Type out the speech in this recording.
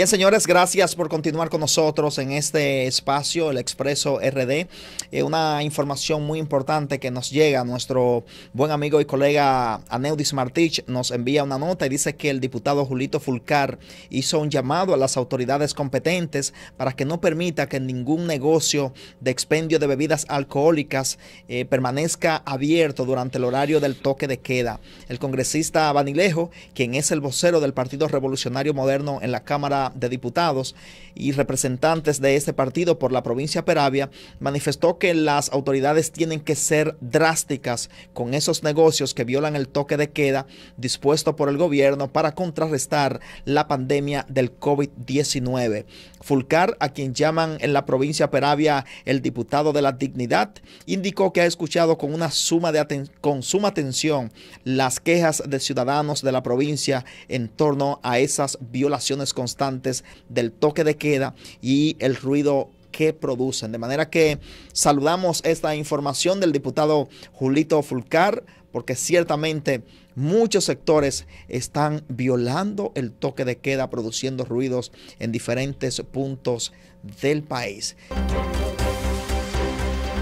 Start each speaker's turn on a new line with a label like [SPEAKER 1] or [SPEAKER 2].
[SPEAKER 1] Bien, señores, gracias por continuar con nosotros en este espacio, el Expreso RD. Eh, una información muy importante que nos llega. Nuestro buen amigo y colega Aneudis Martich nos envía una nota y dice que el diputado Julito Fulcar hizo un llamado a las autoridades competentes para que no permita que ningún negocio de expendio de bebidas alcohólicas eh, permanezca abierto durante el horario del toque de queda. El congresista Vanilejo, quien es el vocero del Partido Revolucionario Moderno en la Cámara de Diputados y representantes de este partido por la provincia Peravia manifestó que las autoridades tienen que ser drásticas con esos negocios que violan el toque de queda dispuesto por el gobierno para contrarrestar la pandemia del COVID-19. Fulcar, a quien llaman en la provincia Peravia el diputado de la dignidad, indicó que ha escuchado con una suma de con suma atención las quejas de ciudadanos de la provincia en torno a esas violaciones constantes del toque de queda y el ruido que producen. De manera que saludamos esta información del diputado Julito Fulcar, porque ciertamente muchos sectores están violando el toque de queda, produciendo ruidos en diferentes puntos del país.